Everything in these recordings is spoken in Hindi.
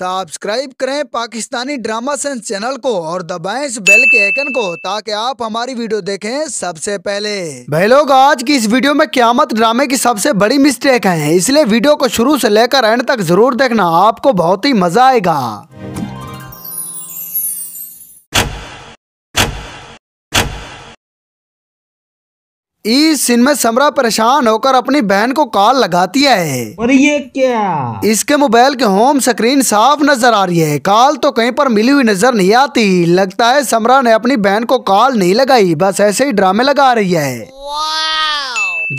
सब्सक्राइब करें पाकिस्तानी ड्रामा सेंस चैनल को और दबाएं इस बेल के आइकन को ताकि आप हमारी वीडियो देखें सबसे पहले भाई लोग आज की इस वीडियो में क्यामत ड्रामे की सबसे बड़ी मिस्टेक है इसलिए वीडियो को शुरू से लेकर एंड तक जरूर देखना आपको बहुत ही मजा आएगा इस सीन में समरा परेशान होकर अपनी बहन को कॉल लगाती है और ये क्या इसके मोबाइल के होम स्क्रीन साफ नजर आ रही है कॉल तो कहीं पर मिली हुई नजर नहीं आती लगता है समरा ने अपनी बहन को कॉल नहीं लगाई बस ऐसे ही ड्रामे लगा रही है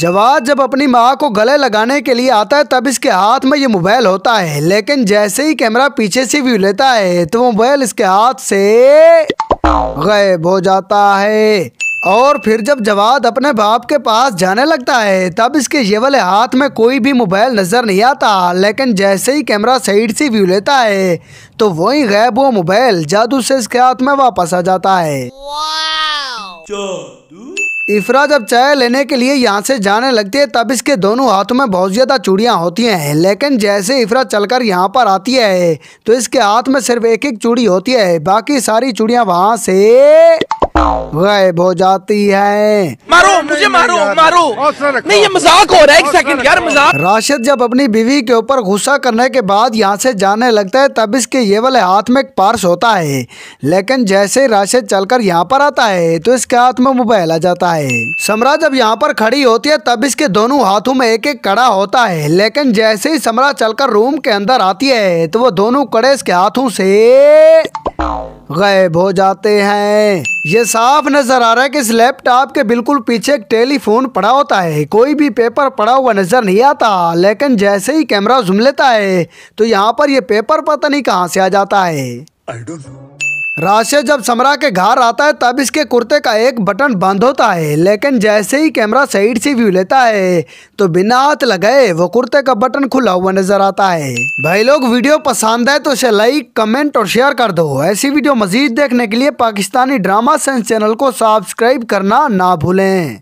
जवाद जब अपनी माँ को गले लगाने के लिए आता है तब इसके हाथ में ये मोबाइल होता है लेकिन जैसे ही कैमरा पीछे से व्यू लेता है तो मोबाइल इसके हाथ से गायब हो जाता है और फिर जब जवाद अपने बाप के पास जाने लगता है तब इसके ये वाले हाथ में कोई भी मोबाइल नज़र नहीं आता लेकिन जैसे ही कैमरा साइड से व्यू लेता है तो वही गैब वो मोबाइल जादू से इसके हाथ में वापस आ जाता है इफ्रा जब चाय लेने के लिए यहाँ से जाने लगती है तब इसके दोनों हाथों में बहुत ज़्यादा चूड़ियाँ होती हैं लेकिन जैसे इफ्रा चलकर यहाँ पर आती है तो इसके हाथ में सिर्फ एक एक चूड़ी होती है बाकी सारी चूड़ियाँ वहाँ से गायब हो जाती है मारो मुझे मारो मारो नहीं ये मजाक हो रहा है एक सेकंड यार मजाक राशिद जब अपनी बीवी के ऊपर गुस्सा करने के बाद यहाँ से जाने लगता है तब इसके ये वाले हाथ में एक पार्स होता है लेकिन जैसे राशिद चलकर यहाँ पर आता है तो इसके हाथ में मोबाइल आ जाता है समरा जब यहाँ पर खड़ी होती है तब इसके दोनों हाथों में एक एक कड़ा होता है लेकिन जैसे ही समरा चलकर रूम के अंदर आती है तो वो दोनों कड़े इसके हाथों से गायब हो जाते हैं ये साफ नजर आ रहा है कि इस लैपटॉप के बिल्कुल पीछे एक टेलीफोन पड़ा होता है कोई भी पेपर पड़ा हुआ नजर नहीं आता लेकिन जैसे ही कैमरा जुम लेता है तो यहाँ पर यह पेपर पता नहीं कहाँ से आ जाता है राशे जब समरा के घर आता है तब इसके कुर्ते का एक बटन बंद होता है लेकिन जैसे ही कैमरा साइड से व्यू लेता है तो बिना हाथ लगाए वो कुर्ते का बटन खुला हुआ नजर आता है भाई लोग वीडियो पसंद है तो इसे लाइक कमेंट और शेयर कर दो ऐसी वीडियो मजीद देखने के लिए पाकिस्तानी ड्रामा सेंस चैनल को सब्सक्राइब करना ना भूलें